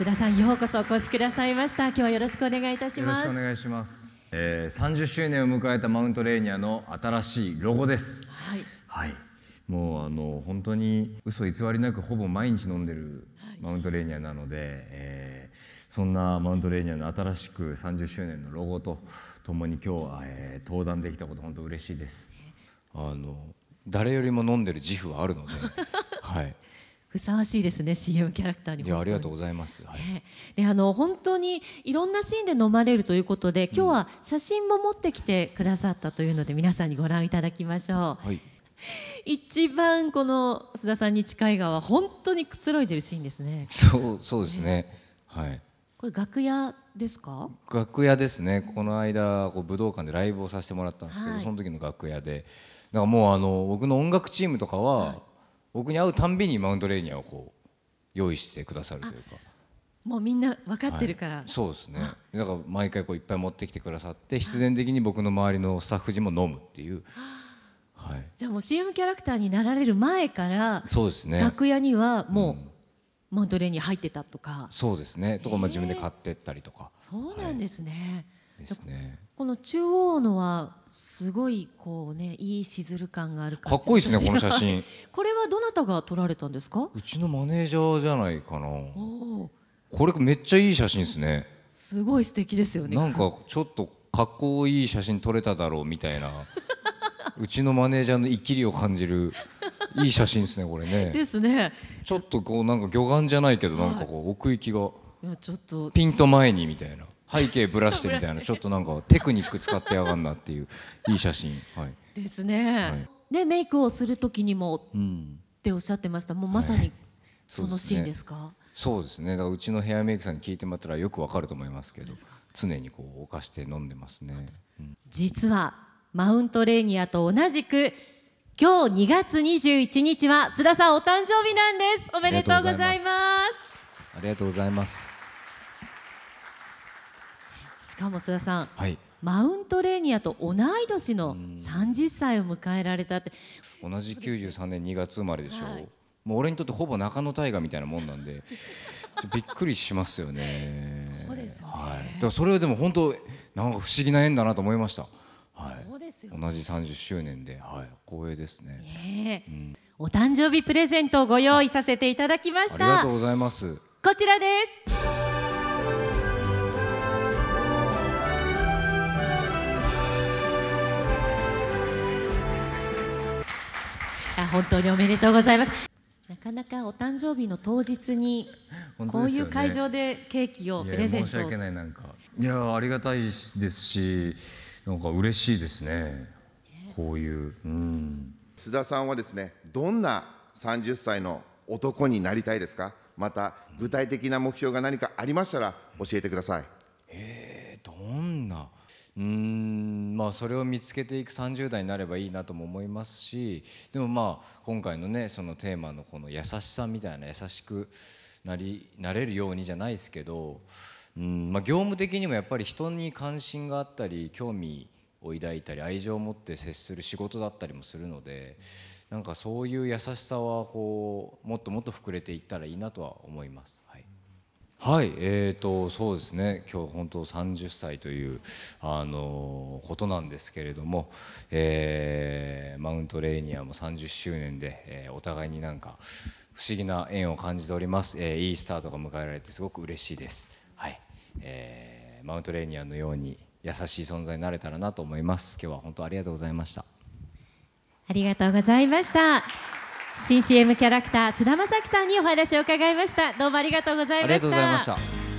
津田さんようこそお越しくださいました今日はよろしくお願いいたしますよろしくお願いします、えー、30周年を迎えたマウントレーニアの新しいロゴですはい、はい、もうあの本当に嘘偽りなくほぼ毎日飲んでるマウントレーニアなので、はい、えー、そんなマウントレーニアの新しく30周年のロゴとともに今日は、えー、登壇できたこと本当嬉しいですあの誰よりも飲んでる自負はあるので はいふさわしいですね CM キャラクターにいやありがとうございます、はいね、であの本当にいろんなシーンで飲まれるということで今日は写真も持ってきてくださったというので皆さんにご覧いただきましょう、はい、一番この須田さんに近い側本当にくつろいでるシーンですねそうそうですね、はい、これ楽屋ですか楽屋ですねこの間こう武道館でライブをさせてもらったんですけど、はい、その時の楽屋でんかもうあの僕の音楽チームとかは、僕に会うたんびにマウントレーニアをこう用意してくださるというかもうみんな分かってるから、はい、そうですねだから毎回こういっぱい持ってきてくださって必然的に僕の周りのスタッフ陣も飲むっていう。はい、じゃあもう CM キャラクターになられる前からそうです、ね、楽屋にはもう、うん、マウントレーニア入ってたとかそうですねとか、まあ、自分で買ってったりとかそうなんですね、はいですねこの中央のはすごいこうねいいしずる感があるかっこいいですねこの写真 これはどなたが撮られたんですかうちのマネージャーじゃないかなこれめっちゃいい写真ですねすごい素敵ですよねなんかちょっとかっこいい写真撮れただろうみたいな うちのマネージャーの生きりを感じるいい写真ですねこれねですねちょっとこうなんか魚眼じゃないけどなんかこう奥行きがいやちょっとピンと前にみたいな背景ぶらしてみたいなちょっとなんかテクニック使ってやがんなっていういい写真、はい、ですね、はい、でメイクをする時にも、うん、っておっしゃってましたもうまさに、そのシーンですか、そうですね、ね、だからうちのヘアメイクさんに聞いてもらったらよくわかると思いますけど常にこう犯して飲んでますね、うん、実はマウントレーニアと同じく今日2月21日は須田さんお誕生日なんですおめでとうございますありがとうございますしかも須田さん、はい、マウントレーニアと同い年の30歳を迎えられたって同じ93年2月生まれでしょう、はい、もう俺にとってほぼ中野大河みたいなもんなんで びっくりしますよねそうですはい、だかそれはでも本当なんか不思議な縁だなと思いました、はい、そうですよ、ね、同じ30周年で、はい、光栄ですね、えー、うん、お誕生日プレゼントをご用意させていただきましたありがとうございますこちらですあ本当におめでとうございます。なかなかお誕生日の当日にこういう会場でケーキをプレゼント、ね、いやいやありがたいですしなんか嬉しいですねこういう、うん、須田さんはですねどんな30歳の男になりたいですかまた具体的な目標が何かありましたら教えてください。えー、どんなうんまあ、それを見つけていく30代になればいいなとも思いますしでもまあ今回のねそのテーマのこの優しさみたいな優しくなりなれるようにじゃないですけど、うんまあ、業務的にもやっぱり人に関心があったり興味を抱いたり愛情を持って接する仕事だったりもするのでなんかそういう優しさはこうもっともっと膨れていったらいいなとは思います。はいはいえーと、そうですね今日本当30歳という、あのことなんですけれども、えー、マウントレーニアも30周年で、えー、お互いになんか不思議な縁を感じております、えいいスタートが迎えられてすごく嬉しいです、はいえマウントレーニアのように優しい存在になれたらなと思います今日は本当ありがとうございましたありがとうございました新 CM キャラクター須田まさきさんにお話を伺いましたどうもありがとうございました